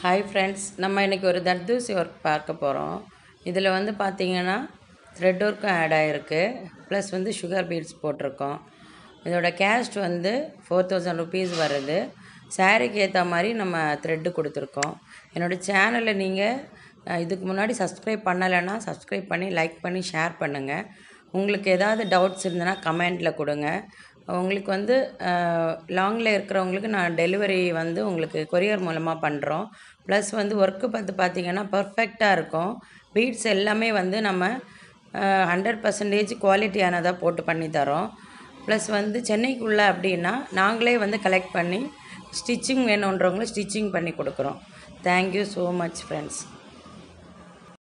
hi friends நம்ம இன்றைக்கி ஒரு தர்தூசி ஒர்க் பார்க்க போகிறோம் இதில் வந்து பார்த்திங்கன்னா த்ரெட் ஒர்க்கும் ஆட் ஆகிருக்கு ப்ளஸ் வந்து சுகர் பீட்ஸ் போட்டிருக்கோம் இதோட கேஸ்ட் வந்து ஃபோர் தௌசண்ட் ருபீஸ் வருது சாரீக்கு ஏற்ற மாதிரி நம்ம த்ரெட்டு கொடுத்துருக்கோம் என்னோடய சேனலை நீங்கள் இதுக்கு முன்னாடி சப்ஸ்கிரைப் பண்ணலைன்னா சப்ஸ்கிரைப் பண்ணி லைக் பண்ணி ஷேர் பண்ணுங்கள் உங்களுக்கு ஏதாவது டவுட்ஸ் இருந்ததுன்னா கமெண்ட்டில் கொடுங்க உங்களுக்கு வந்து லாங்கில் இருக்கிறவங்களுக்கு நான் டெலிவரி வந்து உங்களுக்கு கொரியர் மூலமாக பண்ணுறோம் ப்ளஸ் வந்து ஒர்க்கு பார்த்து பார்த்திங்கன்னா பர்ஃபெக்டாக இருக்கும் பீட்ஸ் எல்லாமே வந்து நம்ம ஹண்ட்ரட் பர்சன்டேஜ் குவாலிட்டியானதாக போட்டு பண்ணி தரோம் ப்ளஸ் வந்து சென்னைக்குள்ளே அப்படின்னா நாங்களே வந்து கலெக்ட் பண்ணி ஸ்டிச்சிங் வேணுன்றவங்களும் ஸ்டிச்சிங் பண்ணி கொடுக்குறோம் தேங்க்யூ ஸோ மச் ஃப்ரெண்ட்ஸ்